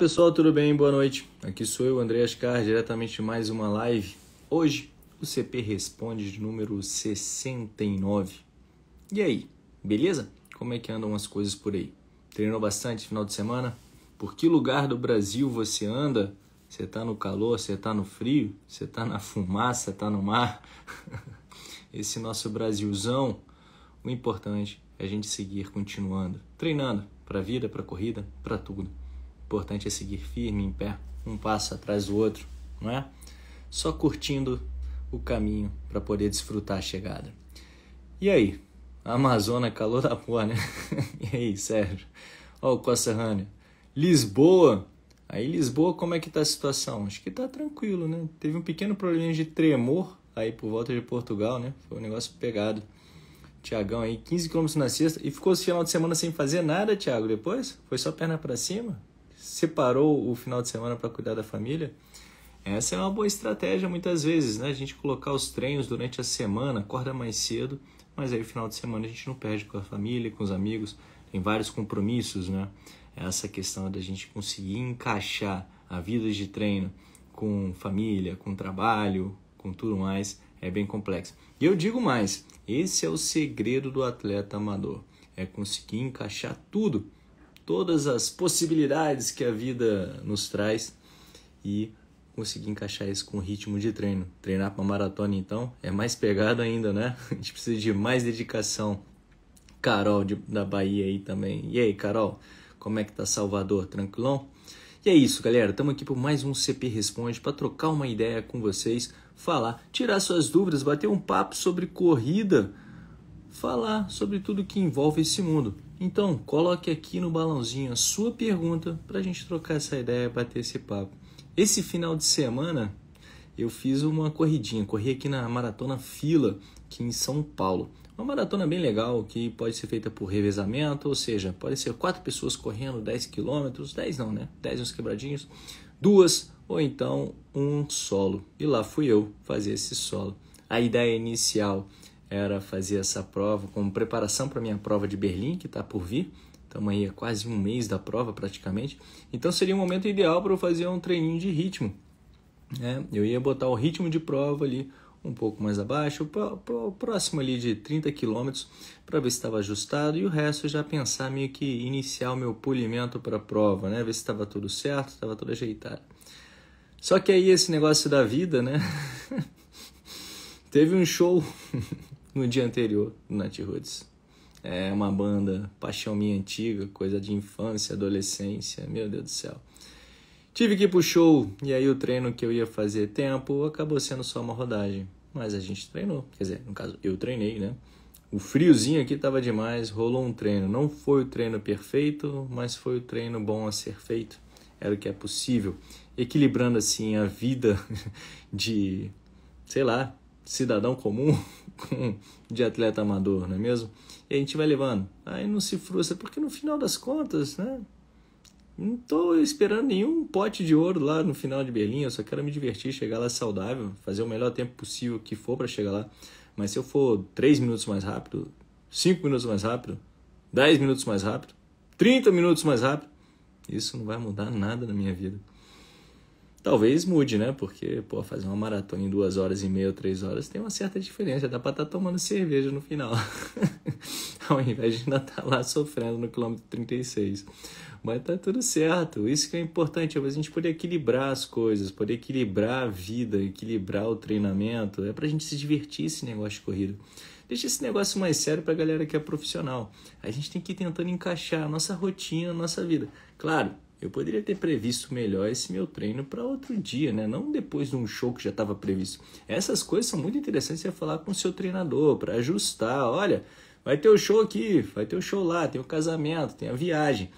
Pessoal, tudo bem? Boa noite. Aqui sou eu, André Ascar, diretamente mais uma live. Hoje, o CP responde de número 69. E aí, beleza? Como é que andam as coisas por aí? Treinou bastante final de semana? Por que lugar do Brasil você anda? Você tá no calor, você tá no frio, você tá na fumaça, tá no mar? Esse nosso Brasilzão, o importante é a gente seguir continuando, treinando para a vida, para a corrida, para tudo importante é seguir firme em pé, um passo atrás do outro, não é? Só curtindo o caminho para poder desfrutar a chegada. E aí? Amazônia, é calor da porra, né? e aí, Sérgio? Ó, o Costa Rânia. Lisboa! Aí, Lisboa, como é que tá a situação? Acho que tá tranquilo, né? Teve um pequeno problema de tremor aí por volta de Portugal, né? Foi um negócio pegado. Tiagão aí, 15 km na sexta. E ficou esse final de semana sem fazer nada, Tiago, depois? Foi só perna para cima? separou o final de semana para cuidar da família, essa é uma boa estratégia muitas vezes, né? A gente colocar os treinos durante a semana, acorda mais cedo, mas aí o final de semana a gente não perde com a família, com os amigos, tem vários compromissos, né? Essa questão da gente conseguir encaixar a vida de treino com família, com trabalho, com tudo mais, é bem complexo. E eu digo mais, esse é o segredo do atleta amador, é conseguir encaixar tudo todas as possibilidades que a vida nos traz e conseguir encaixar isso com o ritmo de treino. Treinar para maratona então é mais pegado ainda, né? A gente precisa de mais dedicação. Carol de, da Bahia aí também. E aí, Carol? Como é que tá Salvador? Tranquilão? E é isso, galera. Estamos aqui por mais um CP Responde para trocar uma ideia com vocês, falar, tirar suas dúvidas, bater um papo sobre corrida falar sobre tudo que envolve esse mundo. Então, coloque aqui no balãozinho a sua pergunta para a gente trocar essa ideia, bater esse papo. Esse final de semana eu fiz uma corridinha, corri aqui na Maratona Fila, aqui em São Paulo. Uma maratona bem legal que pode ser feita por revezamento, ou seja, pode ser quatro pessoas correndo 10 quilômetros, 10 não, né? 10 uns quebradinhos, duas ou então um solo. E lá fui eu fazer esse solo. A ideia inicial era fazer essa prova como preparação para minha prova de Berlim, que está por vir. Estamos aí há quase um mês da prova praticamente. Então seria um momento ideal para eu fazer um treininho de ritmo. Né? Eu ia botar o ritmo de prova ali um pouco mais abaixo, próximo ali de 30 km, para ver se estava ajustado, e o resto já pensar meio que iniciar o meu polimento para a prova, né? Ver se estava tudo certo, estava tudo ajeitado. Só que aí esse negócio da vida, né? Teve um show no dia anterior do Nat Roots. É uma banda paixão minha antiga, coisa de infância, adolescência, meu Deus do céu. Tive que ir pro show e aí o treino que eu ia fazer tempo acabou sendo só uma rodagem. Mas a gente treinou, quer dizer, no caso eu treinei, né? O friozinho aqui tava demais, rolou um treino. Não foi o treino perfeito, mas foi o treino bom a ser feito. Era o que é possível. Equilibrando assim a vida de, sei lá, cidadão comum de atleta amador, não é mesmo? E a gente vai levando. Aí não se frustra, porque no final das contas, né? Não estou esperando nenhum pote de ouro lá no final de Berlim, eu só quero me divertir, chegar lá saudável, fazer o melhor tempo possível que for para chegar lá. Mas se eu for 3 minutos mais rápido, 5 minutos mais rápido, 10 minutos mais rápido, 30 minutos mais rápido, isso não vai mudar nada na minha vida. Talvez mude, né? Porque, pô, fazer uma maratona em duas horas e meia ou três horas tem uma certa diferença. Dá pra estar tá tomando cerveja no final. Ao invés de ainda estar tá lá sofrendo no quilômetro 36. Mas tá tudo certo. Isso que é importante, é a gente poder equilibrar as coisas, poder equilibrar a vida, equilibrar o treinamento. É pra gente se divertir esse negócio de corrida. Deixa esse negócio mais sério pra galera que é profissional. A gente tem que ir tentando encaixar a nossa rotina, a nossa vida. Claro, eu poderia ter previsto melhor esse meu treino para outro dia, né? Não depois de um show que já estava previsto. Essas coisas são muito interessantes você falar com o seu treinador para ajustar. Olha, vai ter o um show aqui, vai ter o um show lá, tem o um casamento, tem a viagem,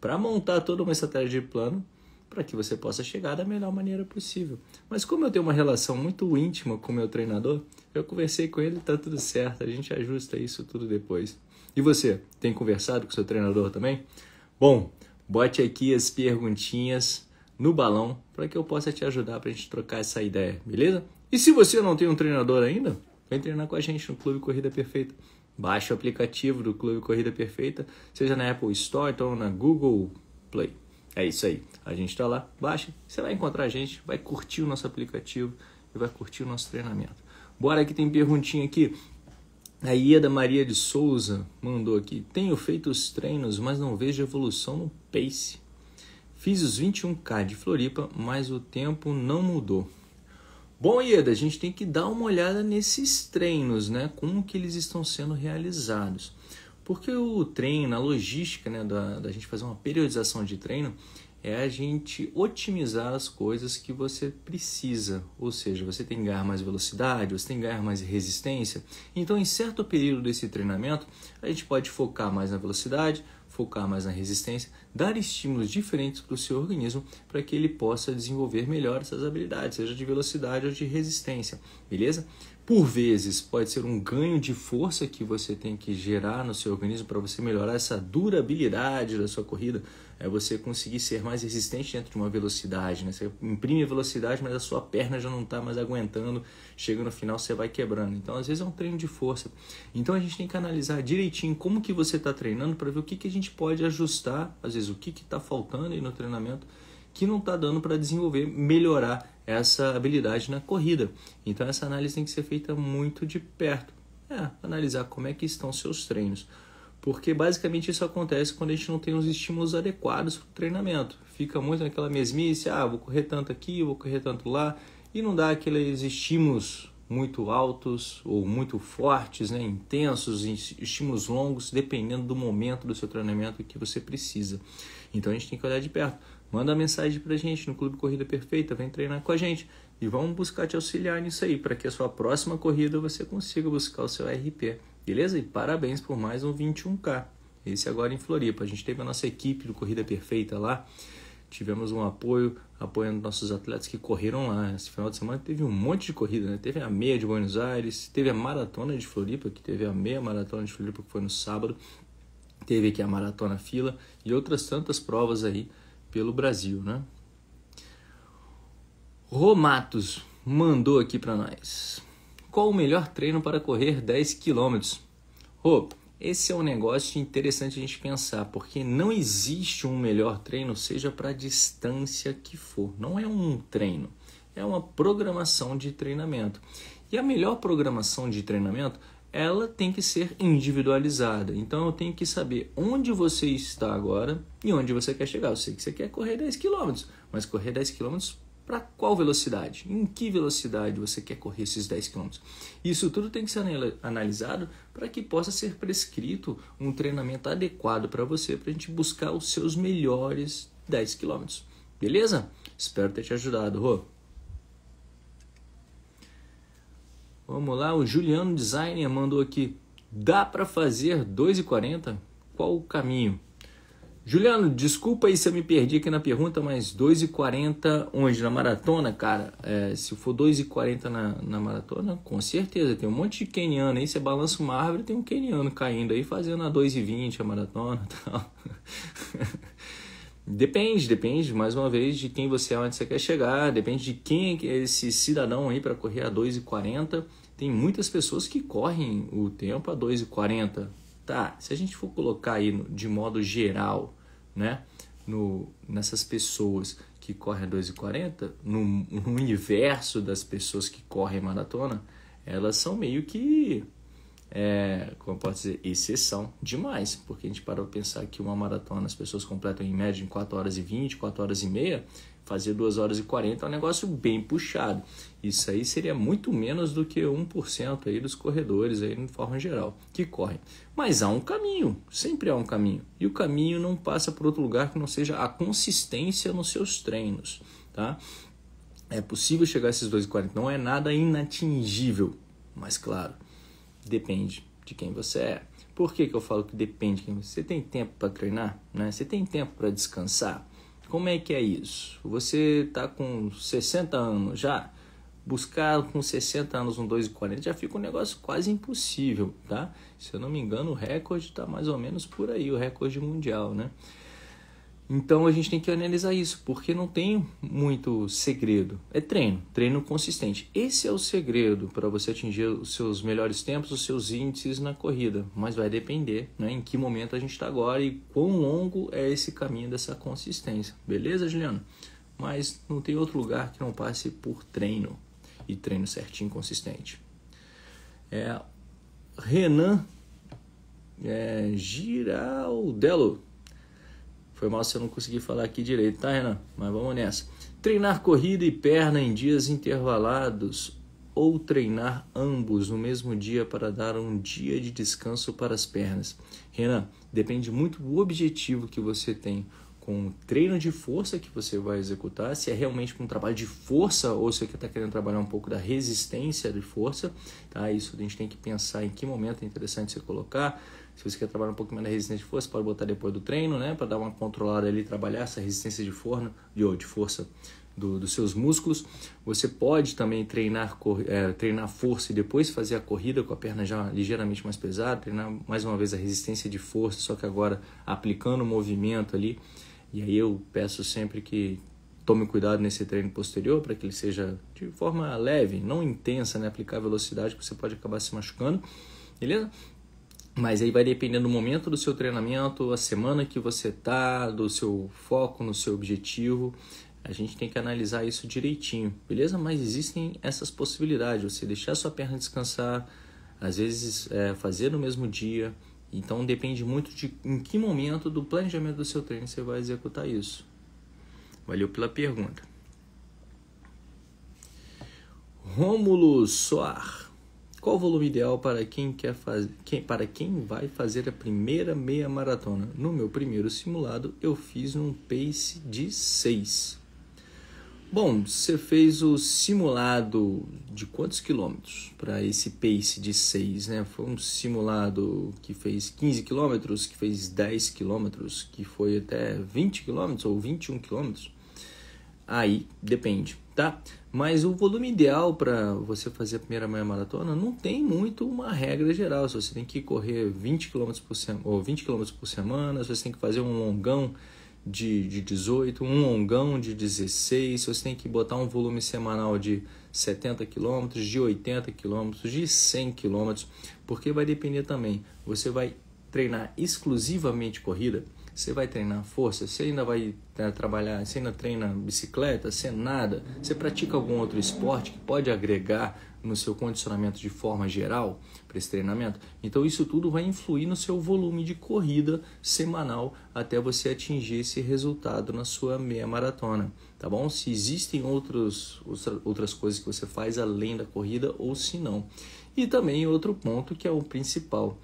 para montar toda uma estratégia de plano para que você possa chegar da melhor maneira possível. Mas como eu tenho uma relação muito íntima com meu treinador, eu conversei com ele, tá tudo certo, a gente ajusta isso tudo depois. E você, tem conversado com seu treinador também? Bom, bote aqui as perguntinhas no balão para que eu possa te ajudar para a gente trocar essa ideia, beleza? E se você não tem um treinador ainda, vem treinar com a gente no Clube Corrida Perfeita. Baixe o aplicativo do Clube Corrida Perfeita, seja na Apple Store ou então na Google Play. É isso aí. A gente está lá, baixa, você vai encontrar a gente, vai curtir o nosso aplicativo e vai curtir o nosso treinamento. Bora que tem perguntinha aqui. A Ieda Maria de Souza mandou aqui: Tenho feito os treinos, mas não vejo evolução no pace. Fiz os 21K de Floripa, mas o tempo não mudou. Bom, Ieda, a gente tem que dar uma olhada nesses treinos, né? Como que eles estão sendo realizados. Porque o treino, a logística né, da, da gente fazer uma periodização de treino, é a gente otimizar as coisas que você precisa, ou seja, você tem que ganhar mais velocidade, você tem que ganhar mais resistência. Então, em certo período desse treinamento, a gente pode focar mais na velocidade, focar mais na resistência, dar estímulos diferentes para o seu organismo para que ele possa desenvolver melhor essas habilidades, seja de velocidade ou de resistência, beleza? Por vezes, pode ser um ganho de força que você tem que gerar no seu organismo para você melhorar essa durabilidade da sua corrida. É você conseguir ser mais resistente dentro de uma velocidade. Né? Você imprime a velocidade, mas a sua perna já não está mais aguentando. Chega no final, você vai quebrando. Então, às vezes, é um treino de força. Então, a gente tem que analisar direitinho como que você está treinando para ver o que, que a gente pode ajustar. Às vezes, o que está faltando aí no treinamento que não está dando para desenvolver, melhorar essa habilidade na corrida. Então essa análise tem que ser feita muito de perto. É, analisar como é que estão seus treinos. Porque basicamente isso acontece quando a gente não tem os estímulos adequados para o treinamento. Fica muito naquela mesmice, ah, vou correr tanto aqui, vou correr tanto lá, e não dá aqueles estímulos muito altos ou muito fortes, né, intensos, estímulos longos, dependendo do momento do seu treinamento que você precisa. Então a gente tem que olhar de perto. Manda mensagem pra gente no Clube Corrida Perfeita, vem treinar com a gente e vamos buscar te auxiliar nisso aí, para que a sua próxima corrida você consiga buscar o seu RP. Beleza? E parabéns por mais um 21K. Esse agora em Floripa. A gente teve a nossa equipe do Corrida Perfeita lá. Tivemos um apoio, apoiando nossos atletas que correram lá. Esse final de semana teve um monte de corrida, né? Teve a meia de Buenos Aires, teve a maratona de Floripa, que teve a meia maratona de Floripa, que foi no sábado. Teve aqui a maratona fila e outras tantas provas aí pelo Brasil, né? Romatos mandou aqui para nós. Qual o melhor treino para correr 10 km? Rô, oh, esse é um negócio interessante a gente pensar, porque não existe um melhor treino, seja para a distância que for. Não é um treino, é uma programação de treinamento. E a melhor programação de treinamento ela tem que ser individualizada. Então eu tenho que saber onde você está agora e onde você quer chegar. Eu sei que você quer correr 10 km, mas correr 10 km para qual velocidade? Em que velocidade você quer correr esses 10 km? Isso tudo tem que ser analisado para que possa ser prescrito um treinamento adequado para você, para a gente buscar os seus melhores 10 km. Beleza? Espero ter te ajudado, Rô. Vamos lá, o Juliano Designer mandou aqui. Dá para fazer 2,40? Qual o caminho? Juliano, desculpa aí se eu me perdi aqui na pergunta, mas 2,40 onde? Na maratona, cara? É, se for 2,40 na, na maratona, com certeza. Tem um monte de keniano aí, você balança uma árvore, tem um keniano caindo aí, fazendo a 2,20 a maratona e tal. Depende, depende, mais uma vez, de quem você é, onde você quer chegar, depende de quem é, é esse cidadão aí para correr a 2,40. Tem muitas pessoas que correm o tempo a 2,40. Tá, se a gente for colocar aí de modo geral, né, no, nessas pessoas que correm a 2,40, no, no universo das pessoas que correm maratona, elas são meio que é, como eu posso dizer, exceção demais, porque a gente parou para pensar que uma maratona as pessoas completam em média em 4 horas e 20, 4 horas e meia, fazer 2 horas e 40 é um negócio bem puxado. Isso aí seria muito menos do que 1% aí dos corredores aí de forma geral que correm. Mas há um caminho, sempre há um caminho. E o caminho não passa por outro lugar que não seja a consistência nos seus treinos, tá? É possível chegar a esses 2,40, não é nada inatingível, mas claro, Depende de quem você é. Por que, que eu falo que depende de quem você é? Você tem tempo para treinar? Né? Você tem tempo para descansar? Como é que é isso? Você está com 60 anos já? Buscar com 60 anos um 2,40 já fica um negócio quase impossível, tá? Se eu não me engano, o recorde está mais ou menos por aí, o recorde mundial, né? Então a gente tem que analisar isso, porque não tem muito segredo. É treino, treino consistente. Esse é o segredo para você atingir os seus melhores tempos, os seus índices na corrida. Mas vai depender né, em que momento a gente está agora e quão longo é esse caminho dessa consistência. Beleza, Juliano? Mas não tem outro lugar que não passe por treino e treino certinho, consistente. É, Renan é, Giraldello foi mal se eu não consegui falar aqui direito, tá, Renan? Mas vamos nessa. Treinar corrida e perna em dias intervalados ou treinar ambos no mesmo dia para dar um dia de descanso para as pernas. Renan, depende muito do objetivo que você tem com o treino de força que você vai executar, se é realmente um trabalho de força ou se você está querendo trabalhar um pouco da resistência de força, tá? Isso a gente tem que pensar em que momento é interessante você colocar se você quer trabalhar um pouco mais na resistência de força, pode botar depois do treino, né? Para dar uma controlada ali, trabalhar essa resistência de, forno, de, de força do, dos seus músculos. Você pode também treinar, cor, é, treinar força e depois fazer a corrida com a perna já ligeiramente mais pesada, treinar mais uma vez a resistência de força, só que agora aplicando o movimento ali. E aí eu peço sempre que tome cuidado nesse treino posterior para que ele seja de forma leve, não intensa, né? aplicar velocidade que você pode acabar se machucando. Beleza? Mas aí vai depender do momento do seu treinamento, a semana que você tá, do seu foco, no seu objetivo. A gente tem que analisar isso direitinho, beleza? Mas existem essas possibilidades, você deixar sua perna descansar, às vezes é, fazer no mesmo dia. Então depende muito de em que momento do planejamento do seu treino você vai executar isso. Valeu pela pergunta. Rômulo Soar. Qual o volume ideal para quem quer fazer, quem, para quem vai fazer a primeira meia maratona? No meu primeiro simulado, eu fiz um pace de 6. Bom, você fez o simulado de quantos quilômetros para esse pace de 6, né? Foi um simulado que fez 15 quilômetros, que fez 10 quilômetros, que foi até 20 quilômetros ou 21 quilômetros? Aí depende, tá? Mas o volume ideal para você fazer a primeira meia maratona não tem muito uma regra geral. Se você tem que correr 20 km por, sema, ou 20 km por semana, se você tem que fazer um longão de, de 18, um longão de 16, se você tem que botar um volume semanal de 70 km, de 80 km, de 100 km, porque vai depender também. Você vai treinar exclusivamente corrida? Você vai treinar força, você ainda vai né, trabalhar, você ainda treina bicicleta, você nada, você pratica algum outro esporte que pode agregar no seu condicionamento de forma geral para esse treinamento. Então isso tudo vai influir no seu volume de corrida semanal até você atingir esse resultado na sua meia maratona, tá bom? Se existem outros, outras coisas que você faz além da corrida ou se não. E também outro ponto que é o principal.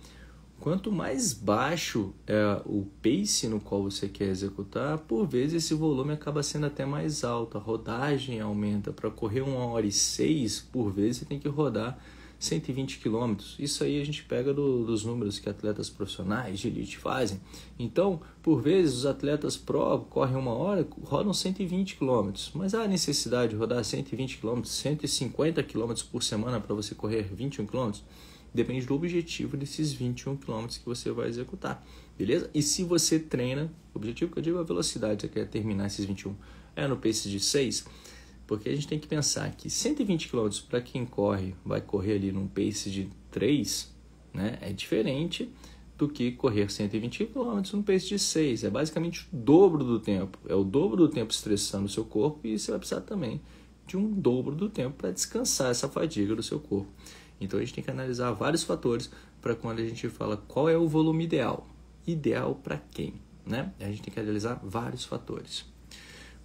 Quanto mais baixo é o pace no qual você quer executar, por vezes esse volume acaba sendo até mais alto, a rodagem aumenta. Para correr uma hora e seis, por vezes você tem que rodar 120 km. Isso aí a gente pega do, dos números que atletas profissionais de elite fazem. Então, por vezes, os atletas pro correm uma hora, rodam 120 km. Mas há necessidade de rodar 120 km, 150 km por semana para você correr 21 km? Depende do objetivo desses 21 km que você vai executar, beleza? E se você treina, o objetivo que eu digo é a velocidade, você quer terminar esses 21, é no pace de 6, porque a gente tem que pensar que 120 km para quem corre, vai correr ali num pace de 3, né? É diferente do que correr 120 km num pace de 6. É basicamente o dobro do tempo. É o dobro do tempo estressando o seu corpo e você vai precisar também de um dobro do tempo para descansar essa fadiga do seu corpo. Então a gente tem que analisar vários fatores para quando a gente fala qual é o volume ideal. Ideal para quem? Né? A gente tem que analisar vários fatores.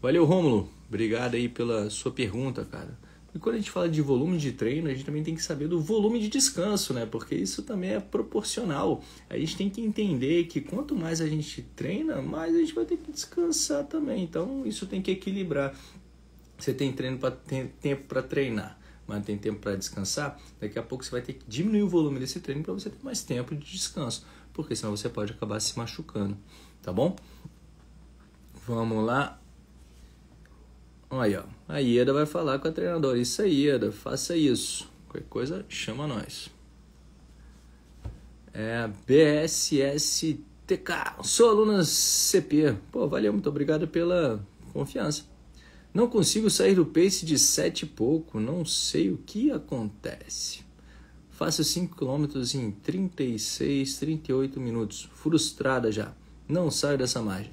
Valeu, Rômulo. Obrigado aí pela sua pergunta, cara. E quando a gente fala de volume de treino, a gente também tem que saber do volume de descanso, né? Porque isso também é proporcional. A gente tem que entender que quanto mais a gente treina, mais a gente vai ter que descansar também. Então, isso tem que equilibrar. Você tem treino para tempo para treinar mas não tem tempo para descansar, daqui a pouco você vai ter que diminuir o volume desse treino para você ter mais tempo de descanso, porque senão você pode acabar se machucando, tá bom? Vamos lá. Aí, A Ieda vai falar com a treinadora. Isso aí, Ieda, faça isso. Qualquer coisa, chama nós. É BSSTK. Sou aluna CP. Pô, valeu, muito obrigado pela confiança. Não consigo sair do pace de sete e pouco, não sei o que acontece. Faço 5 km em 36, 38 minutos, frustrada já. Não saio dessa margem.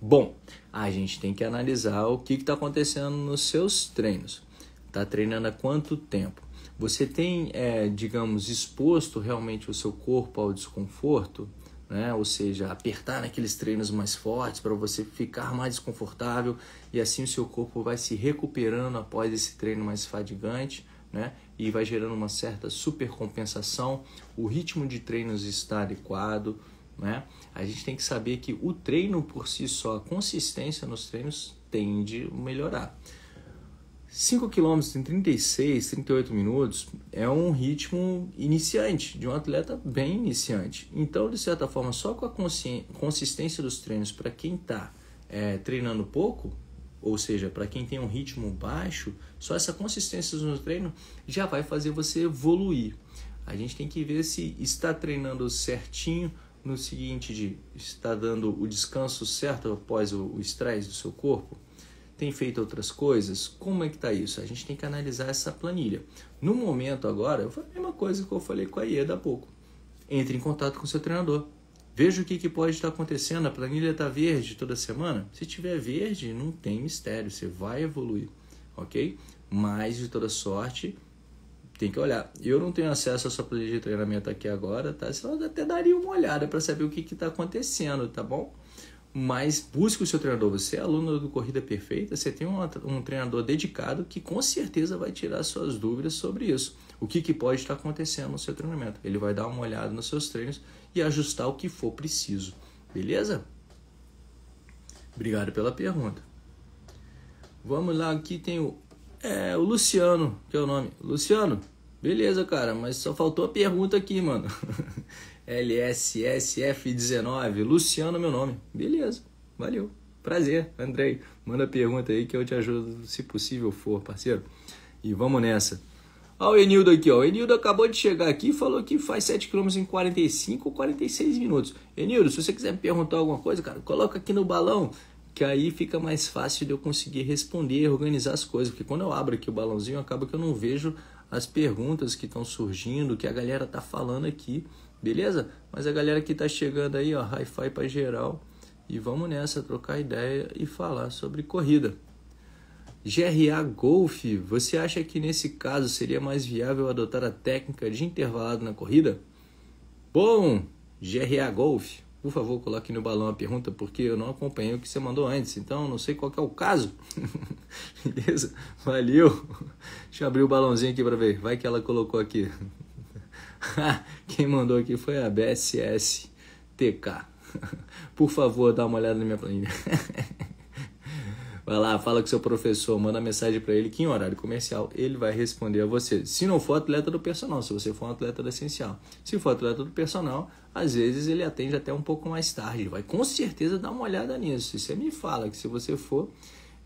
Bom, a gente tem que analisar o que está acontecendo nos seus treinos. Está treinando há quanto tempo? Você tem, é, digamos, exposto realmente o seu corpo ao desconforto? né? Ou seja, apertar naqueles treinos mais fortes para você ficar mais desconfortável e assim o seu corpo vai se recuperando após esse treino mais fadigante, né? E vai gerando uma certa supercompensação. O ritmo de treinos está adequado, né? A gente tem que saber que o treino por si só, a consistência nos treinos tende a melhorar. 5 km em 36, 38 minutos é um ritmo iniciante, de um atleta bem iniciante. Então, de certa forma, só com a consistência dos treinos para quem está é, treinando pouco, ou seja, para quem tem um ritmo baixo, só essa consistência no treino já vai fazer você evoluir. A gente tem que ver se está treinando certinho no seguinte de está dando o descanso certo após o estresse do seu corpo tem feito outras coisas? Como é que está isso? A gente tem que analisar essa planilha. No momento agora, foi a mesma coisa que eu falei com a Ieda há pouco. Entre em contato com seu treinador. Veja o que, que pode estar acontecendo. A planilha está verde toda semana? Se tiver verde, não tem mistério. Você vai evoluir, ok? Mas, de toda sorte, tem que olhar. Eu não tenho acesso a sua planilha de treinamento aqui agora, tá? Senão eu até daria uma olhada para saber o que está acontecendo, tá bom? mas busque o seu treinador. Você é aluno do Corrida Perfeita, você tem um, um treinador dedicado que com certeza vai tirar suas dúvidas sobre isso. O que, que pode estar acontecendo no seu treinamento. Ele vai dar uma olhada nos seus treinos e ajustar o que for preciso. Beleza? Obrigado pela pergunta. Vamos lá, aqui tem o, é, o Luciano, que é o nome. Luciano, Beleza, cara, mas só faltou a pergunta aqui, mano. LSSF19, Luciano, meu nome. Beleza, valeu. Prazer, Andrei. Manda a pergunta aí que eu te ajudo se possível for, parceiro. E vamos nessa. Olha o Enildo aqui, ó. O Enildo acabou de chegar aqui e falou que faz 7 km em 45 ou 46 minutos. Enildo, se você quiser me perguntar alguma coisa, cara, coloca aqui no balão, que aí fica mais fácil de eu conseguir responder, organizar as coisas, porque quando eu abro aqui o balãozinho, acaba que eu não vejo as perguntas que estão surgindo, que a galera tá falando aqui, beleza? Mas a galera que tá chegando aí, ó, hi-fi para geral. E vamos nessa, trocar ideia e falar sobre corrida. GRA Golf, você acha que nesse caso seria mais viável adotar a técnica de intervalado na corrida? Bom, GRA Golf por favor, coloque no balão a pergunta, porque eu não acompanhei o que você mandou antes, então não sei qual é o caso. Beleza? Valeu! Deixa eu abrir o balãozinho aqui para ver, vai que ela colocou aqui. Quem mandou aqui foi a BSSTK. Por favor, dá uma olhada na minha planilha. Vai lá, fala com seu professor, manda mensagem para ele que em horário comercial ele vai responder a você. Se não for atleta do personal, se você for um atleta da essencial. Se for atleta do personal, às vezes ele atende até um pouco mais tarde. Vai com certeza dar uma olhada nisso. E você me fala que se você for,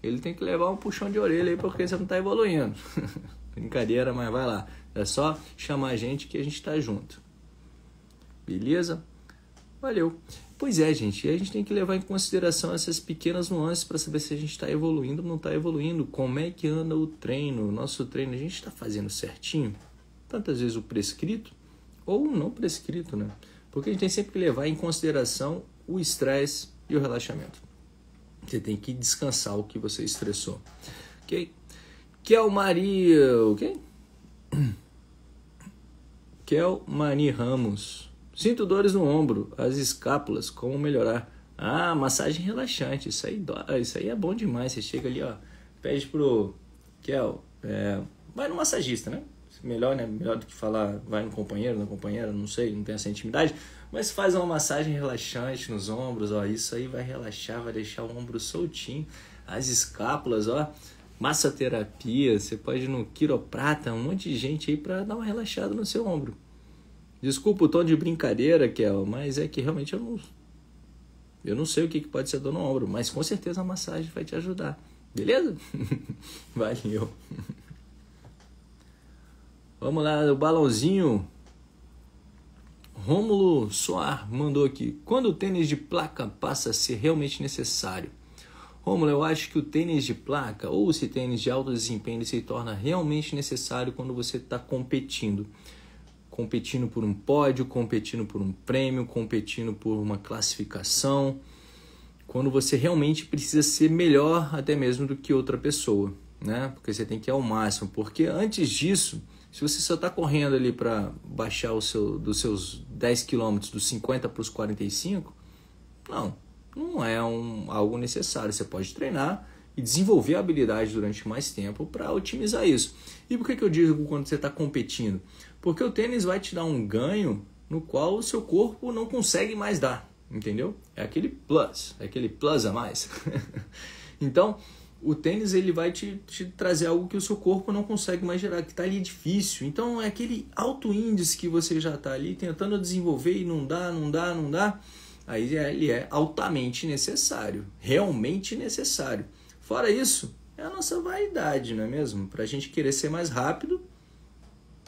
ele tem que levar um puxão de orelha aí porque você não está evoluindo. Brincadeira, mas vai lá. É só chamar a gente que a gente está junto. Beleza? Valeu! Pois é, gente, e a gente tem que levar em consideração essas pequenas nuances para saber se a gente está evoluindo ou não está evoluindo, como é que anda o treino, o nosso treino, a gente está fazendo certinho? Tantas vezes o prescrito ou não prescrito, né? Porque a gente tem sempre que levar em consideração o estresse e o relaxamento. Você tem que descansar o que você estressou, ok? Kel Maria, ok? Kel Mani Ramos. Sinto dores no ombro, as escápulas, como melhorar? Ah, massagem relaxante, isso aí, ah, isso aí é bom demais. Você chega ali, ó, pede pro Kel, é, vai no massagista, né? Melhor, né? Melhor do que falar vai no companheiro, na companheira, não sei, não tem essa intimidade, mas faz uma massagem relaxante nos ombros, ó, isso aí vai relaxar, vai deixar o ombro soltinho, as escápulas, ó, massoterapia, você pode ir no quiroprata, um monte de gente aí para dar uma relaxada no seu ombro. Desculpa o tom de brincadeira, Kel, mas é que realmente eu não. Eu não sei o que, que pode ser dor no ombro, mas com certeza a massagem vai te ajudar. Beleza? Valeu. Vamos lá, o balãozinho. Rômulo Soar mandou aqui. Quando o tênis de placa passa a ser realmente necessário? Rômulo, eu acho que o tênis de placa ou se tênis de alto desempenho se torna realmente necessário quando você está competindo competindo por um pódio, competindo por um prêmio, competindo por uma classificação, quando você realmente precisa ser melhor até mesmo do que outra pessoa, né? Porque você tem que ir ao máximo, porque antes disso, se você só está correndo ali para baixar o seu, dos seus 10 quilômetros dos 50 para os 45, não, não é um, algo necessário. Você pode treinar e desenvolver a habilidade durante mais tempo para otimizar isso. E por que, que eu digo quando você está competindo? Porque o tênis vai te dar um ganho no qual o seu corpo não consegue mais dar, entendeu? É aquele plus, é aquele plus a mais. então, o tênis ele vai te, te, trazer algo que o seu corpo não consegue mais gerar, que está ali difícil. Então é aquele alto índice que você já está ali tentando desenvolver e não dá, não dá, não dá. Aí ele é altamente necessário, realmente necessário. Fora isso, é a nossa vaidade, não é mesmo? Para a gente querer ser mais rápido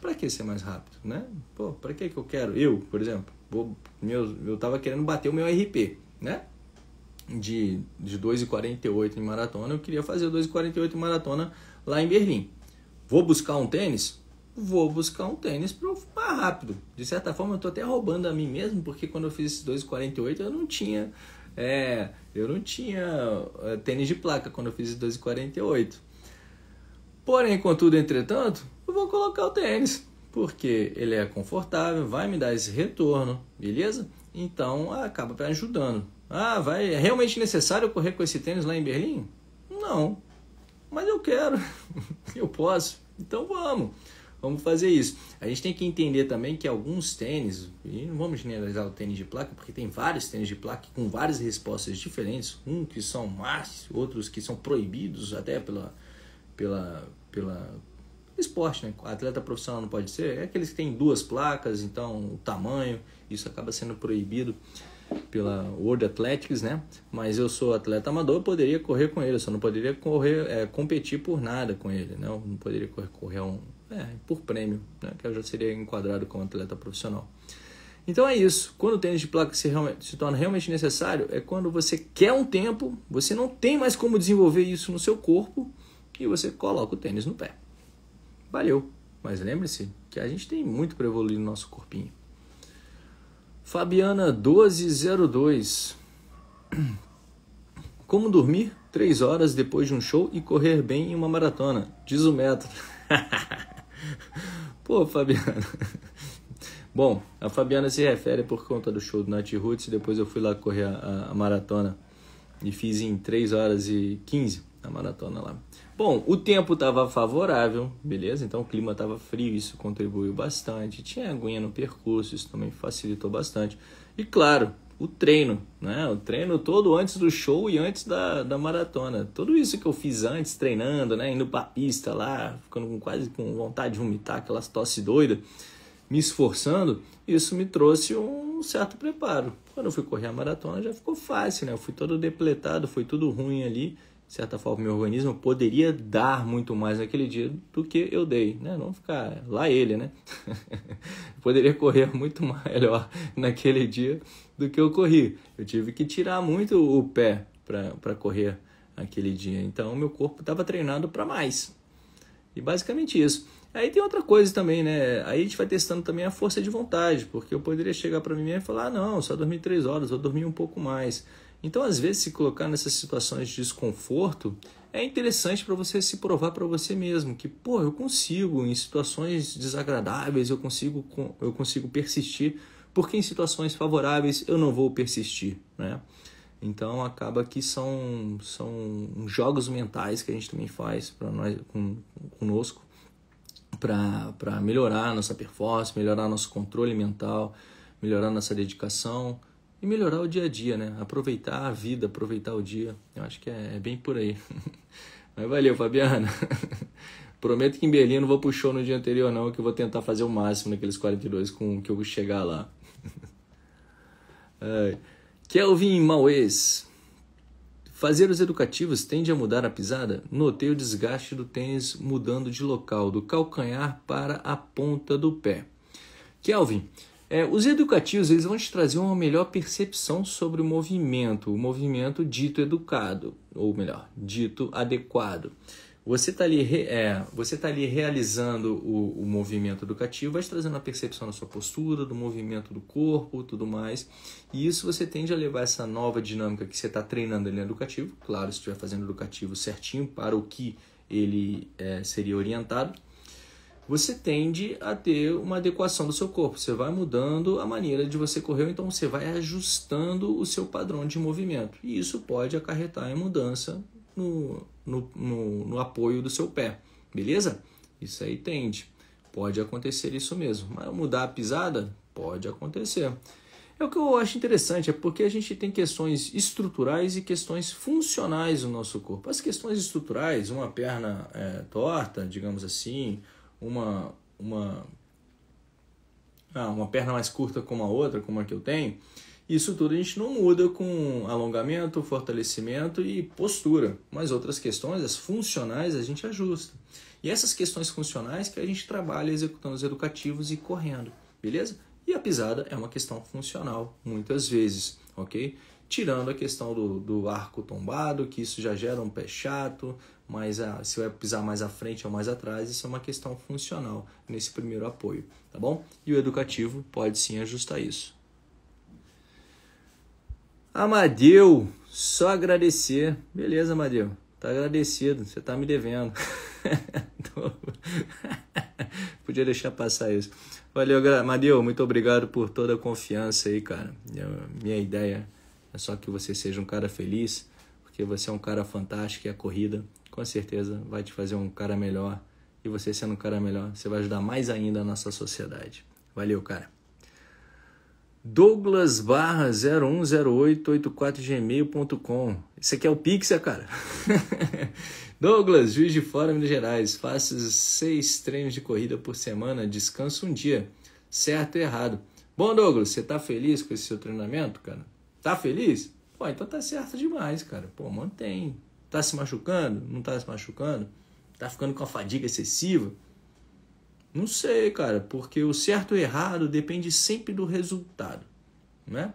para que ser mais rápido, né? Pô, para que que eu quero? Eu, por exemplo, vou, meu, eu tava querendo bater o meu RP, né? De, de 2,48 em maratona, eu queria fazer 2,48 em maratona lá em Berlim. Vou buscar um tênis? Vou buscar um tênis para mais rápido. De certa forma, eu tô até roubando a mim mesmo, porque quando eu fiz esses 2,48 eu não tinha é, eu não tinha é, tênis de placa quando eu fiz 2,48. Porém, contudo, entretanto, eu vou colocar o tênis, porque ele é confortável, vai me dar esse retorno, beleza? Então acaba ajudando. Ah, vai, é realmente necessário correr com esse tênis lá em Berlim? Não, mas eu quero, eu posso, então vamos. Vamos fazer isso. A gente tem que entender também que alguns tênis, e não vamos generalizar o tênis de placa, porque tem vários tênis de placa com várias respostas diferentes. Um que são más, outros que são proibidos até pela, pela, pela esporte, né? Atleta profissional não pode ser. É aqueles que têm duas placas, então o tamanho, isso acaba sendo proibido pela World Athletics, né? Mas eu sou atleta amador, poderia correr com ele, só não poderia correr, é, competir por nada com ele, né? Eu não poderia correr, correr um, é, por prêmio, né? Que eu já seria enquadrado como atleta profissional. Então é isso. Quando o tênis de placa se, se, torna realmente necessário, é quando você quer um tempo, você não tem mais como desenvolver isso no seu corpo e você coloca o tênis no pé. Valeu. Mas lembre-se que a gente tem muito para evoluir no nosso corpinho. Fabiana 1202. Como dormir três horas depois de um show e correr bem em uma maratona? Diz o método. Pô, Fabiana. Bom, a Fabiana se refere por conta do show do Nat Roots e depois eu fui lá correr a, a, maratona e fiz em 3 horas e 15 a maratona lá. Bom, o tempo estava favorável, beleza? Então o clima estava frio, isso contribuiu bastante. Tinha aguinha no percurso, isso também facilitou bastante. E claro, o treino, né? O treino todo antes do show e antes da, da maratona. Tudo isso que eu fiz antes, treinando, né? Indo pra pista lá, ficando com, quase com vontade de vomitar, aquelas tosse doida, me esforçando, isso me trouxe um certo preparo. Quando eu fui correr a maratona já ficou fácil, né? Eu fui todo depletado, foi tudo ruim ali de certa forma, meu organismo poderia dar muito mais naquele dia do que eu dei, né? Não ficar lá ele, né? poderia correr muito melhor naquele dia do que eu corri. Eu tive que tirar muito o pé para correr aquele dia. Então, meu corpo estava treinado para mais. E basicamente isso. Aí tem outra coisa também, né? Aí a gente vai testando também a força de vontade, porque eu poderia chegar para mim e falar: ah, não, só dormi três horas, vou dormir um pouco mais. Então, às vezes, se colocar nessas situações de desconforto é interessante para você se provar para você mesmo que, pô, eu consigo em situações desagradáveis, eu consigo, eu consigo persistir, porque em situações favoráveis eu não vou persistir, né? Então acaba que são, são jogos mentais que a gente também faz para nós com, conosco para melhorar nossa performance, melhorar nosso controle mental, melhorar nossa dedicação, melhorar o dia a dia, né? Aproveitar a vida, aproveitar o dia. Eu acho que é, é bem por aí. Mas valeu, Fabiana. Prometo que em Berlim eu não vou pro show no dia anterior, não, que eu vou tentar fazer o máximo naqueles 42 com que eu chegar lá. Kelvin Maues. Fazer os educativos tende a mudar a pisada? Notei o desgaste do tênis mudando de local, do calcanhar para a ponta do pé. Kelvin, é, os educativos eles vão te trazer uma melhor percepção sobre o movimento, o movimento dito educado, ou melhor, dito adequado. Você está ali, é, você tá ali realizando o, o movimento educativo, vai te trazendo a percepção da sua postura, do movimento do corpo, tudo mais. E isso você tende a levar essa nova dinâmica que você está treinando ali no educativo, claro, se estiver fazendo educativo certinho para o que ele é, seria orientado, você tende a ter uma adequação do seu corpo. Você vai mudando a maneira de você correr, então você vai ajustando o seu padrão de movimento. E isso pode acarretar em mudança no, no, no, no apoio do seu pé, beleza? Isso aí tende. Pode acontecer isso mesmo. Mas mudar a pisada? Pode acontecer. É o que eu acho interessante, é porque a gente tem questões estruturais e questões funcionais no nosso corpo. As questões estruturais, uma perna é, torta, digamos assim, uma uma ah, uma perna mais curta como a outra, como a que eu tenho, isso tudo a gente não muda com alongamento, fortalecimento e postura. Mas outras questões, as funcionais, a gente ajusta. E essas questões funcionais que a gente trabalha executando os educativos e correndo, beleza? E a pisada é uma questão funcional, muitas vezes, ok? Tirando a questão do, do arco tombado, que isso já gera um pé chato, mas ah, se vai pisar mais à frente ou mais atrás, isso é uma questão funcional nesse primeiro apoio, tá bom? E o educativo pode sim ajustar isso. Amadeu, só agradecer. Beleza, Amadeu. Tá agradecido, você tá me devendo. Podia deixar passar isso. Valeu, Amadeu, muito obrigado por toda a confiança aí, cara. Minha ideia é só que você seja um cara feliz, porque você é um cara fantástico e a corrida com certeza vai te fazer um cara melhor. E você sendo um cara melhor, você vai ajudar mais ainda a nossa sociedade. Valeu, cara. Douglas barra 010884gmail.com. Isso aqui é o Pix, é, cara. Douglas, Juiz de Fora, Minas Gerais. Faço seis treinos de corrida por semana, descanso um dia. Certo e errado? Bom, Douglas, você tá feliz com esse seu treinamento, cara? Tá feliz? Pô, então tá certo demais, cara. Pô, mantém. Tá se machucando? Não tá se machucando? Tá ficando com a fadiga excessiva? Não sei, cara, porque o certo e o errado depende sempre do resultado, né?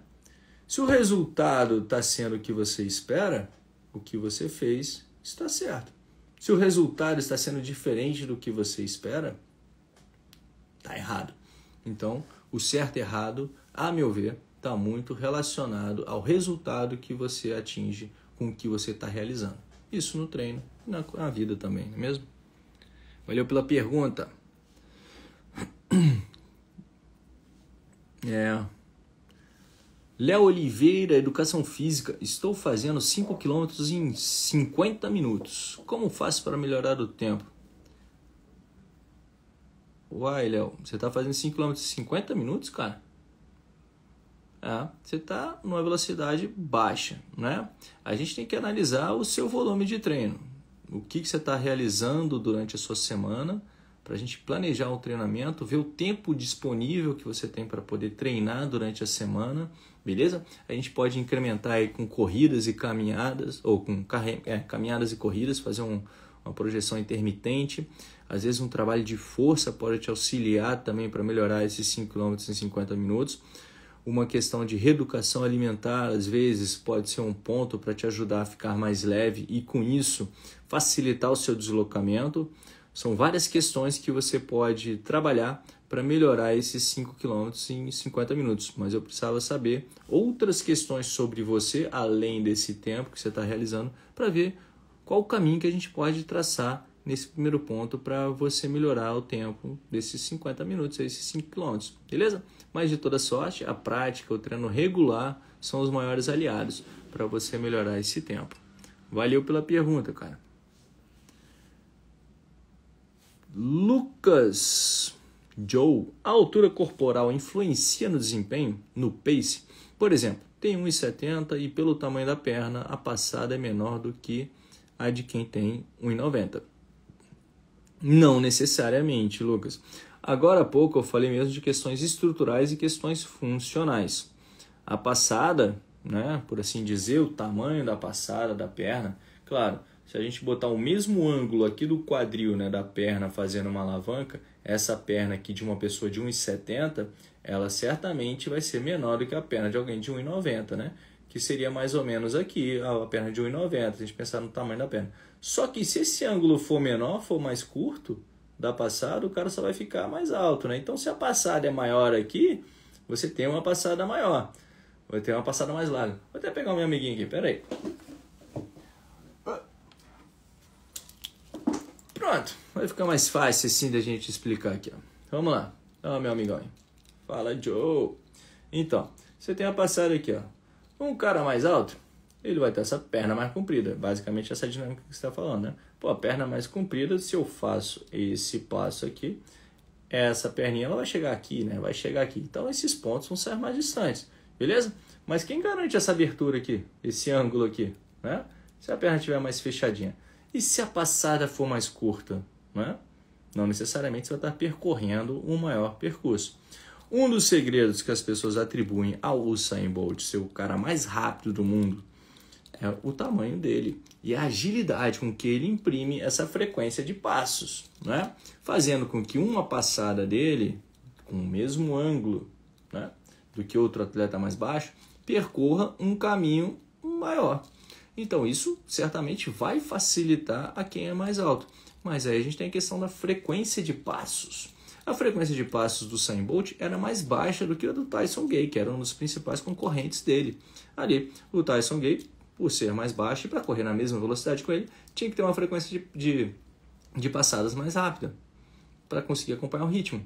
Se o resultado está sendo o que você espera, o que você fez está certo. Se o resultado está sendo diferente do que você espera, está errado. Então, o certo e errado, a meu ver, está muito relacionado ao resultado que você atinge com o que você está realizando. Isso no treino e na, na vida também, não é mesmo? Valeu pela pergunta. É. Léo Oliveira, Educação Física. Estou fazendo 5 km em 50 minutos. Como faço para melhorar o tempo? Uai, Léo, você está fazendo 5 km em 50 minutos, cara? Ah, você está numa velocidade baixa, né? A gente tem que analisar o seu volume de treino, o que, que você está realizando durante a sua semana, para a gente planejar o treinamento, ver o tempo disponível que você tem para poder treinar durante a semana, beleza? A gente pode incrementar aí com corridas e caminhadas, ou com é, caminhadas e corridas, fazer um, uma projeção intermitente. Às vezes um trabalho de força pode te auxiliar também para melhorar esses 5 km em 50 minutos uma questão de reeducação alimentar, às vezes pode ser um ponto para te ajudar a ficar mais leve e com isso facilitar o seu deslocamento. São várias questões que você pode trabalhar para melhorar esses 5 km em 50 minutos, mas eu precisava saber outras questões sobre você além desse tempo que você está realizando para ver qual o caminho que a gente pode traçar nesse primeiro ponto para você melhorar o tempo desses 50 minutos, esses 5 km, beleza? Mas de toda sorte, a prática, o treino regular são os maiores aliados para você melhorar esse tempo. Valeu pela pergunta, cara. Lucas Joe, a altura corporal influencia no desempenho, no pace? Por exemplo, tem 1,70 e pelo tamanho da perna, a passada é menor do que a de quem tem 1,90. Não necessariamente, Lucas. Agora há pouco eu falei mesmo de questões estruturais e questões funcionais. A passada, né, por assim dizer, o tamanho da passada da perna, claro, se a gente botar o mesmo ângulo aqui do quadril né, da perna fazendo uma alavanca, essa perna aqui de uma pessoa de 1,70, ela certamente vai ser menor do que a perna de alguém de 1,90, né? Que seria mais ou menos aqui, a perna de 1,90, se a gente pensar no tamanho da perna. Só que se esse ângulo for menor, for mais curto, da passada, o cara só vai ficar mais alto, né? Então, se a passada é maior aqui, você tem uma passada maior. Vai ter uma passada mais larga. Vou até pegar o meu amiguinho aqui, pera aí. Pronto, vai ficar mais fácil assim da gente explicar aqui, ó. Vamos lá. Ó, meu amigão. Fala, Joe. Então, você tem a passada aqui, ó. Um cara mais alto, ele vai ter essa perna mais comprida. Basicamente essa dinâmica que você está falando, né? Pô, a perna mais comprida, se eu faço esse passo aqui, essa perninha ela vai chegar aqui, né? Vai chegar aqui. Então esses pontos vão ser mais distantes, beleza? Mas quem garante essa abertura aqui, esse ângulo aqui, né? Se a perna estiver mais fechadinha. E se a passada for mais curta, né? Não necessariamente você vai estar percorrendo um maior percurso. Um dos segredos que as pessoas atribuem ao Usain Bolt ser o cara mais rápido do mundo é o tamanho dele e a agilidade com que ele imprime essa frequência de passos, né? fazendo com que uma passada dele, com o mesmo ângulo né? do que outro atleta mais baixo, percorra um caminho maior. Então, isso certamente vai facilitar a quem é mais alto. Mas aí a gente tem a questão da frequência de passos. A frequência de passos do Sam Bolt era mais baixa do que a do Tyson Gay, que era um dos principais concorrentes dele. Ali, o Tyson Gay por ser mais baixo, e para correr na mesma velocidade com ele, tinha que ter uma frequência de, de, de passadas mais rápida para conseguir acompanhar o ritmo.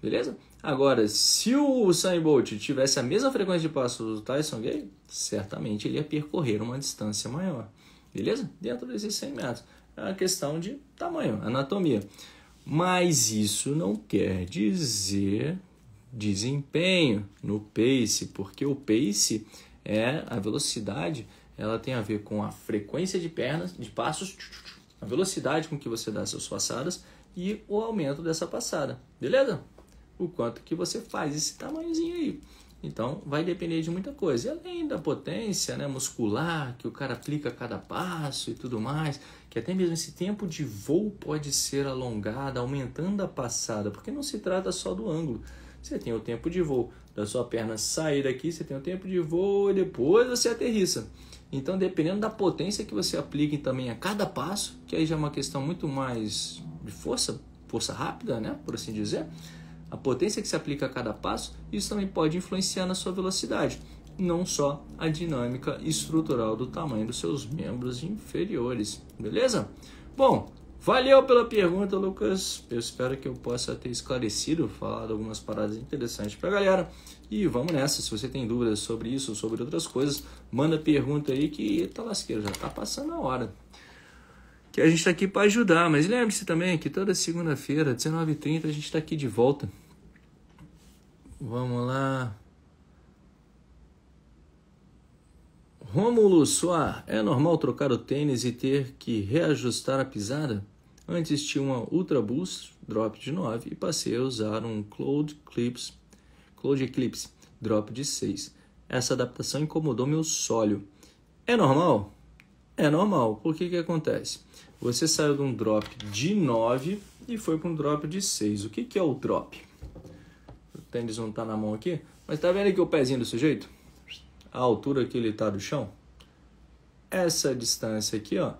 Beleza? Agora, se o Usain Bolt tivesse a mesma frequência de passos do Tyson Gay, certamente ele ia percorrer uma distância maior. Beleza? Dentro desses 100 metros. É uma questão de tamanho, anatomia. Mas isso não quer dizer desempenho no pace, porque o pace é a velocidade ela tem a ver com a frequência de pernas, de passos, a velocidade com que você dá suas passadas e o aumento dessa passada, beleza? O quanto que você faz esse tamanhozinho aí. Então, vai depender de muita coisa. E além da potência né, muscular que o cara aplica a cada passo e tudo mais, que até mesmo esse tempo de voo pode ser alongado, aumentando a passada, porque não se trata só do ângulo. Você tem o tempo de voo da sua perna sair daqui, você tem o tempo de voo e depois você aterrissa. Então, dependendo da potência que você aplique também a cada passo, que aí já é uma questão muito mais de força, força rápida, né, por assim dizer, a potência que se aplica a cada passo, isso também pode influenciar na sua velocidade, não só a dinâmica estrutural do tamanho dos seus membros inferiores, beleza? Bom, Valeu pela pergunta, Lucas. Eu espero que eu possa ter esclarecido, falado algumas paradas interessantes pra galera. E vamos nessa. Se você tem dúvidas sobre isso ou sobre outras coisas, manda pergunta aí que tá lasqueiro, já tá passando a hora. Que a gente tá aqui para ajudar. Mas lembre-se também que toda segunda-feira, 19h30, a gente tá aqui de volta. Vamos lá. Rômulo Soar, é normal trocar o tênis e ter que reajustar a pisada? Antes tinha uma Ultra Boost Drop de 9 e passei a usar um Cloud Cloud Eclipse Drop de 6. Essa adaptação incomodou meu sólio. É normal? É normal. Por que que acontece? Você saiu de um drop de 9 e foi para um drop de 6. O que que é o drop? O tênis não está na mão aqui, mas está vendo aqui o pezinho do sujeito? a altura que ele está do chão? Essa distância aqui ó,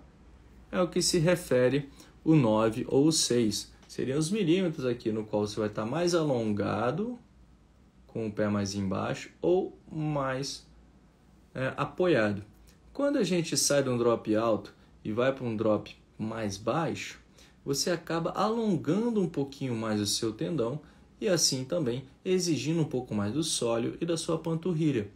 é o que se refere o 9 ou o 6. Seriam os milímetros aqui no qual você vai estar tá mais alongado, com o pé mais embaixo, ou mais é, apoiado. Quando a gente sai de um drop alto e vai para um drop mais baixo, você acaba alongando um pouquinho mais o seu tendão e assim também exigindo um pouco mais do sólio e da sua panturrilha.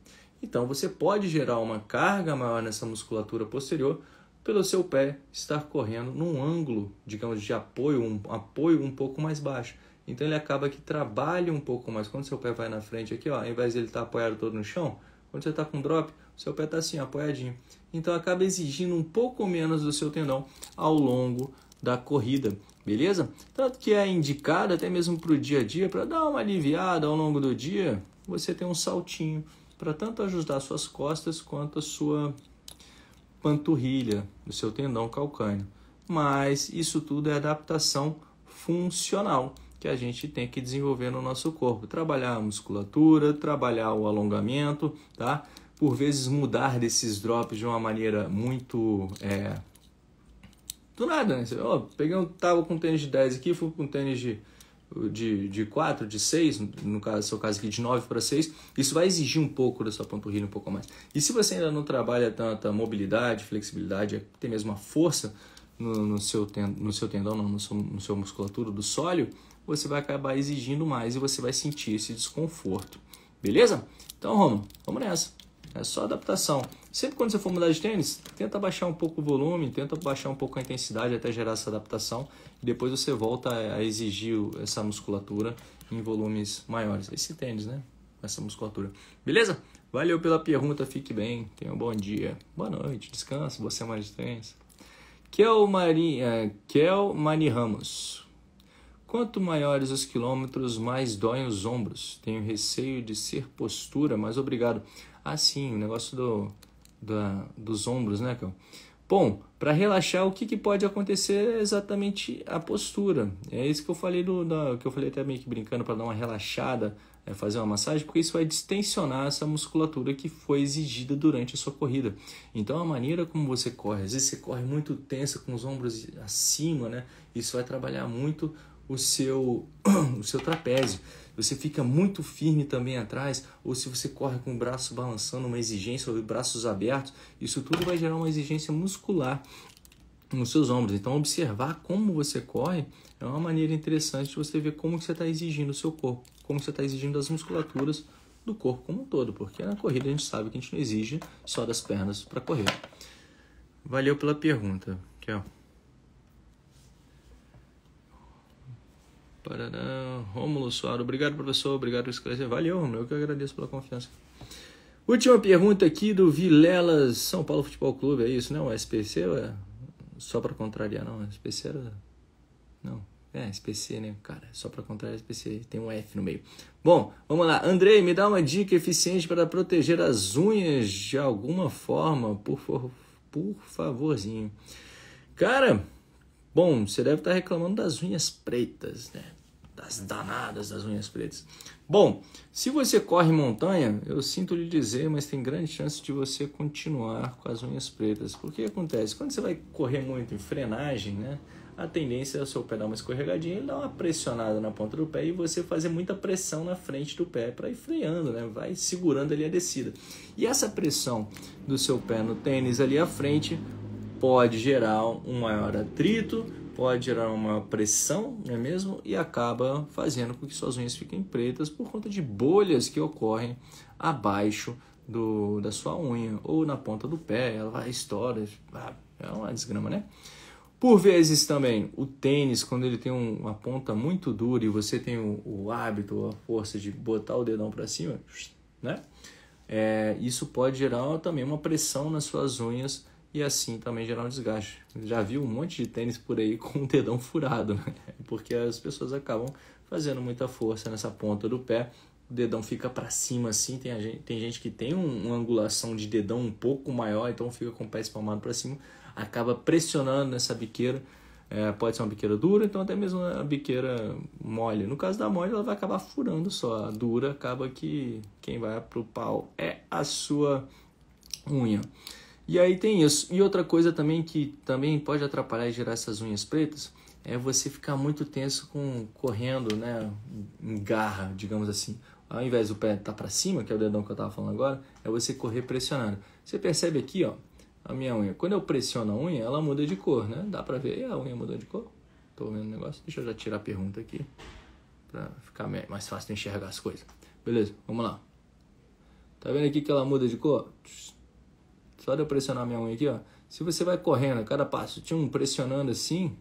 Então você pode gerar uma carga maior nessa musculatura posterior pelo seu pé estar correndo num ângulo, digamos, de apoio, um apoio um pouco mais baixo. Então ele acaba que trabalha um pouco mais. Quando seu pé vai na frente aqui, ó, ao invés de ele estar tá apoiado todo no chão, quando você está com drop, seu pé está assim, apoiadinho. Então acaba exigindo um pouco menos do seu tendão ao longo da corrida, beleza? Tanto que é indicado até mesmo para o dia a dia, para dar uma aliviada ao longo do dia, você tem um saltinho para tanto ajudar suas costas quanto a sua panturrilha, o seu tendão calcâneo. Mas isso tudo é adaptação funcional que a gente tem que desenvolver no nosso corpo, trabalhar a musculatura, trabalhar o alongamento, tá? Por vezes mudar desses drops de uma maneira muito é, do nada, né? Você, peguei um, tava com um tênis de 10 aqui, fui com um tênis de de, de 4, de 6, no caso, seu caso aqui de 9 para 6, isso vai exigir um pouco da sua panturrilha, um pouco mais. E se você ainda não trabalha tanta mobilidade, flexibilidade, até mesmo a força no, no seu, ten, no seu tendão, não, no, seu, no seu musculatura do sólio, você vai acabar exigindo mais e você vai sentir esse desconforto. Beleza? Então, Romo, vamos nessa. É só adaptação. Sempre quando você for mudar de tênis, tenta baixar um pouco o volume, tenta baixar um pouco a intensidade até gerar essa adaptação depois você volta a exigir essa musculatura em volumes maiores. Esse tênis, né? Essa musculatura. Beleza? Valeu pela pergunta, fique bem, tenha um bom dia, boa noite, Descansa. boa semana de tênis. Kel, é, Kel Mani Ramos. Quanto maiores os quilômetros, mais doem os ombros. Tenho receio de ser postura, mas obrigado. Ah, sim, o negócio do, da, dos ombros, né, Kel? Bom, para relaxar, o que, que pode acontecer é exatamente a postura. É isso que eu falei do, da, que eu falei até meio que brincando para dar uma relaxada, é fazer uma massagem, porque isso vai distensionar essa musculatura que foi exigida durante a sua corrida. Então a maneira como você corre, às vezes você corre muito tensa com os ombros acima, né? Isso vai trabalhar muito o seu, o seu trapézio. Você fica muito firme também atrás, ou se você corre com o braço balançando, uma exigência, ou braços abertos, isso tudo vai gerar uma exigência muscular nos seus ombros. Então, observar como você corre é uma maneira interessante de você ver como que você está exigindo o seu corpo, como você está exigindo as musculaturas do corpo como um todo, porque na corrida a gente sabe que a gente não exige só das pernas para correr. Valeu pela pergunta, Kel. Paraná. Rômulo Soares, obrigado, professor. Obrigado por esclarecer. Valeu, Rômulo. Eu que agradeço pela confiança. Última pergunta aqui do Vilelas São Paulo Futebol Clube. É isso, né? O SPC é só para contrariar, não. SPC era. Não. É, SPC, né, cara? Só para contrariar SPC. Tem um F no meio. Bom, vamos lá. Andrei, me dá uma dica eficiente para proteger as unhas de alguma forma, por, por favorzinho. Cara, Bom, você deve estar tá reclamando das unhas pretas, né? Das danadas das unhas pretas. Bom, se você corre montanha, eu sinto lhe dizer, mas tem grande chance de você continuar com as unhas pretas. Porque acontece? Quando você vai correr muito em frenagem, né? A tendência é o seu pé dar uma escorregadinha e dar uma pressionada na ponta do pé e você fazer muita pressão na frente do pé para ir freando, né? Vai segurando ali a descida. E essa pressão do seu pé no tênis ali à frente pode gerar um maior atrito, pode gerar uma maior pressão, não é mesmo? E acaba fazendo com que suas unhas fiquem pretas por conta de bolhas que ocorrem abaixo do, da sua unha ou na ponta do pé, ela vai estoura, é uma desgrama, né? Por vezes também, o tênis, quando ele tem uma ponta muito dura e você tem o, o hábito, a força de botar o dedão para cima, né? É, isso pode gerar também uma pressão nas suas unhas e assim também gerar um desgaste. Já vi um monte de tênis por aí com o um dedão furado, né? porque as pessoas acabam fazendo muita força nessa ponta do pé, o dedão fica para cima assim, tem, gente, tem gente que tem um, uma angulação de dedão um pouco maior, então fica com o pé espalmado para cima, acaba pressionando nessa biqueira, é, pode ser uma biqueira dura, então até mesmo a biqueira mole. No caso da mole, ela vai acabar furando só. A dura acaba que quem vai para o pau é a sua unha. E aí tem isso. E outra coisa também que também pode atrapalhar e gerar essas unhas pretas é você ficar muito tenso com correndo, né, em garra, digamos assim. Ao invés do pé estar tá para cima, que é o dedão que eu estava falando agora, é você correr pressionando. Você percebe aqui, ó, a minha unha. Quando eu pressiono a unha, ela muda de cor, né? Dá para ver? E a unha mudou de cor? Tô vendo o negócio. Deixa eu já tirar a pergunta aqui para ficar mais fácil de enxergar as coisas. Beleza? Vamos lá. Tá vendo aqui que ela muda de cor? Só de eu pressionar minha unha aqui, ó. Se você vai correndo a cada passo, tchum, pressionando assim,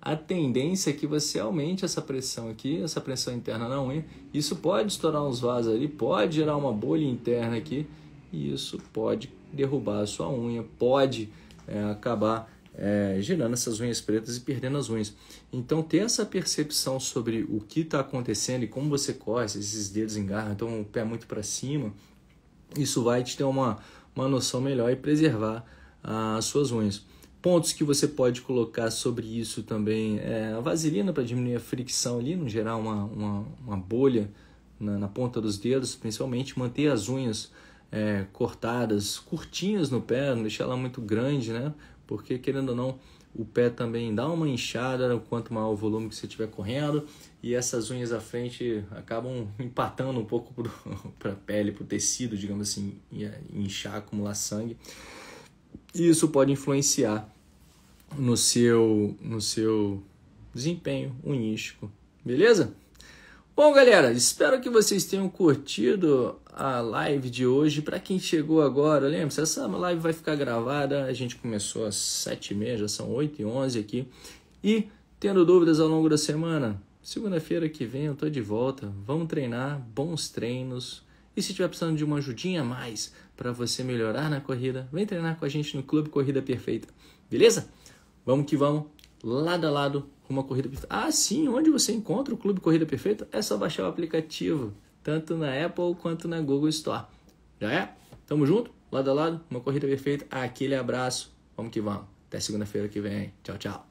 a tendência é que você aumente essa pressão aqui, essa pressão interna na unha. Isso pode estourar uns vasos ali, pode gerar uma bolha interna aqui e isso pode derrubar a sua unha, pode é, acabar é, essas unhas pretas e perdendo as unhas. Então, ter essa percepção sobre o que está acontecendo e como você corre, se esses dedos engarram, então o pé muito para cima, isso vai te ter uma, uma noção melhor e preservar ah, as suas unhas. Pontos que você pode colocar sobre isso também é a vaselina para diminuir a fricção ali, não gerar uma, uma, uma bolha na, na, ponta dos dedos, principalmente manter as unhas é, cortadas, curtinhas no pé, não deixar ela muito grande, né? Porque querendo ou não, o pé também dá uma inchada quanto maior o volume que você estiver correndo e essas unhas à frente acabam empatando um pouco para a pele, para o tecido, digamos assim, inchar, acumular sangue. E isso pode influenciar no seu, no seu desempenho unístico, beleza? Bom, galera, espero que vocês tenham curtido a live de hoje. Para quem chegou agora, lembre-se, essa live vai ficar gravada. A gente começou às 7h30, já são 8h11 aqui. E, tendo dúvidas ao longo da semana, Segunda-feira que vem eu tô de volta. Vamos treinar, bons treinos. E se tiver precisando de uma ajudinha a mais para você melhorar na corrida, vem treinar com a gente no Clube Corrida Perfeita. Beleza? Vamos que vamos, lado a lado, uma corrida perfeita. Ah, sim, onde você encontra o Clube Corrida Perfeita? É só baixar o aplicativo, tanto na Apple quanto na Google Store. Já é? Tamo junto, lado a lado, uma corrida perfeita. Aquele abraço. Vamos que vamos. Até segunda-feira que vem. Tchau, tchau.